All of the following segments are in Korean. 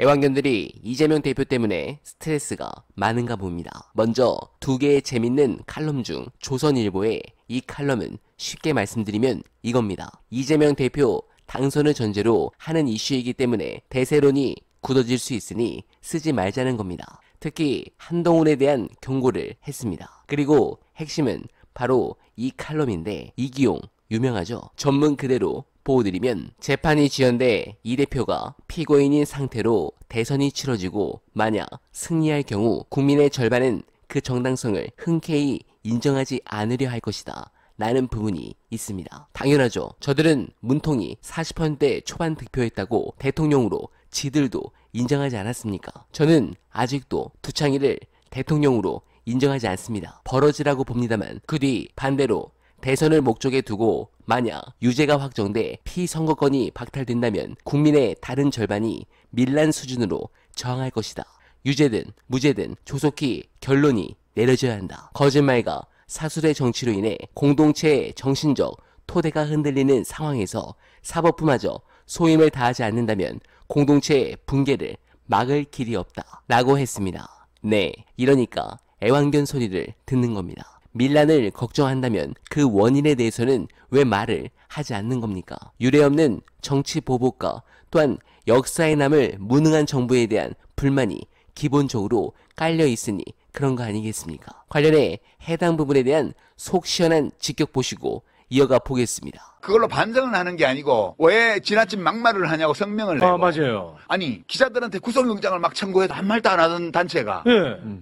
애완견들이 이재명 대표 때문에 스트레스가 많은가 봅니다. 먼저 두 개의 재밌는 칼럼 중 조선일보의 이 칼럼은 쉽게 말씀드리면 이겁니다. 이재명 대표 당선을 전제로 하는 이슈이기 때문에 대세론이 굳어질 수 있으니 쓰지 말자는 겁니다. 특히 한동훈에 대한 경고를 했습니다. 그리고 핵심은 바로 이 칼럼인데 이기용 유명하죠. 전문 그대로 보호드리면 재판이 지연돼 이 대표가 피고인인 상태로 대선이 치러지고 만약 승리할 경우 국민의 절반은 그 정당성을 흔쾌히 인정하지 않으려 할 것이다. 라는 부분이 있습니다. 당연하죠. 저들은 문통이 4 0대 초반 득표했다고 대통령으로 지들도 인정하지 않았습니까? 저는 아직도 두창이를 대통령으로 인정하지 않습니다. 버러지라고 봅니다만 그 뒤 반대로 대선을 목적에 두고 만약 유죄가 확정돼 피선거권이 박탈된다면 국민의 다른 절반이 밀란 수준으로 저항할 것이다. 유죄든 무죄든 조속히 결론이 내려져야 한다. 거짓말과 사술의 정치로 인해 공동체의 정신적 토대가 흔들리는 상황에서 사법부마저 소임을 다하지 않는다면 공동체의 붕괴를 막을 길이 없다. 라고 했습니다. 네, 이러니까 애완견 소리를 듣는 겁니다. 밀란을 걱정한다면 그 원인에 대해서는 왜 말을 하지 않는 겁니까? 유례없는 정치 보복과 또한 역사에 남을 무능한 정부에 대한 불만이 기본적으로 깔려 있으니 그런 거 아니겠습니까? 관련해 해당 부분에 대한 속 시원한 직격 보시고 이어가 보겠습니다. 그걸로 반성을 하는 게 아니고 왜 지나친 막말을 하냐고 성명을 아, 내고 아 맞아요. 아니 기자들한테 구속영장을 막 청구해도 한 말도 안 하던 단체가 네.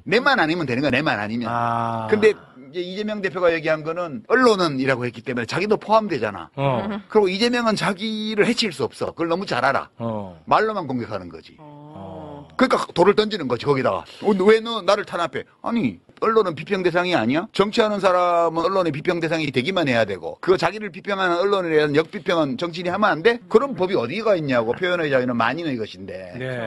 내만 아니면 되는 거야 내만 아니면. 아... 근데 이제 이재명 대표가 얘기한 거는 언론은이라고 했기 때문에 자기도 포함되잖아. 어. 그리고 이재명은 자기를 해칠 수 없어. 그걸 너무 잘 알아. 어. 말로만 공격하는 거지. 어. 그러니까 돌을 던지는 거지 거기다가 어, 왜너 나를 탄압해? 아니 언론은 비평 대상이 아니야? 정치하는 사람은 언론의 비평 대상이 되기만 해야 되고 그 자기를 비평하는 언론에 대한 역비평은 정치인이 하면 안 돼? 그런 법이 어디가 있냐고 표현의 자유는 만인의 것인데 네.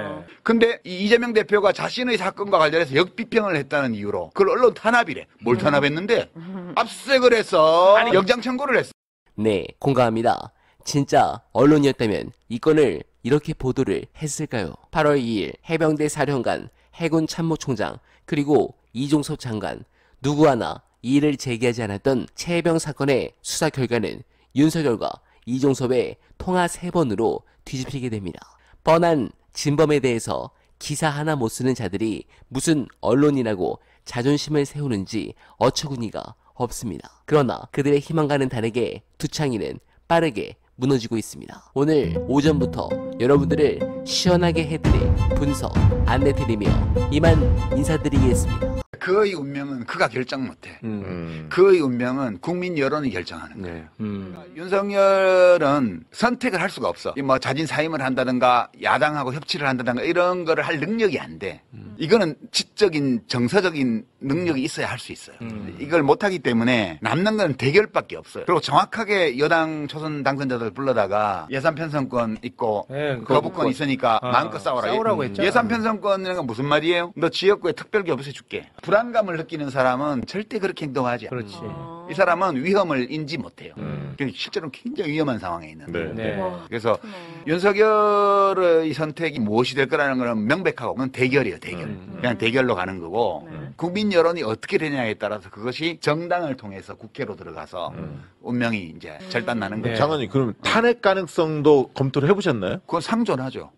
근데 이 이재명 대표가 자신의 사건과 관련해서 역비평을 했다는 이유로 그걸 언론 탄압이래 뭘 음. 탄압했는데 압색을 해서 아니, 영장 청구를 했어 네 공감합니다 진짜 언론이었다면 이 건을 이렇게 보도를 했을까요? 8월 2일 해병대 사령관, 해군 참모총장, 그리고 이종섭 장관 누구 하나 이 일을 제기하지 않았던 최병 사건의 수사 결과는 윤석열과 이종섭의 통화 3번으로 뒤집히게 됩니다. 뻔한 진범에 대해서 기사 하나 못 쓰는 자들이 무슨 언론이라고 자존심을 세우는지 어처구니가 없습니다. 그러나 그들의 희망과는 다르게 두창이는 빠르게 무너지고 있습니다. 오늘 오전부터 여러분들을 시원하게 해드릴 분석 안내드리며 이만 인사드리겠습니다. 그의 운명은 그가 결정 못해. 음. 그의 운명은 국민 여론이 결정하는 거예요. 네. 음. 그러니까 윤석열은 선택을 할 수가 없어. 뭐 자진 사임을 한다든가 야당하고 협치를 한다든가 이런 거를 할 능력이 안 돼. 음. 이거는 지적인 정서적인 능력이 있어야 할 수 있어요. 음. 이걸 못하기 때문에 남는 건 대결밖에 없어요. 그리고 정확하게 여당 초선 당선자들 불러다가 예산 편성권 있고 네, 거부권 음. 있으니까 아, 마음껏 싸워라. 싸우라고 했죠. 예산 편성권이라는 건 무슨 말이에요? 너 지역구에 특별히 없애줄게. 불안감을 느끼는 사람은 절대 그렇게 행동하지 않아. 그렇지. 아. 이 사람은 위험을 인지 못해요. 음. 그러니까 실제로 는 굉장히 위험한 상황에 있는. 네. 네. 네. 그래서 네. 윤석열의 선택이 무엇이 될 거라는 거 명백하고 그건 대결이에요. 대결. 음. 음. 그냥 대결로 가는 거고 네. 음. 국민 여론이 어떻게 되냐에 따라서 그것이 정당을 통해서 국회로 들어가서 음. 운명이 이제 절단나는 거죠. 장관님 그럼 탄핵 가능성도 검토를 해보셨나요? 그건 상존하죠.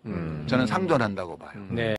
저는 상존한다고 봐요. 네.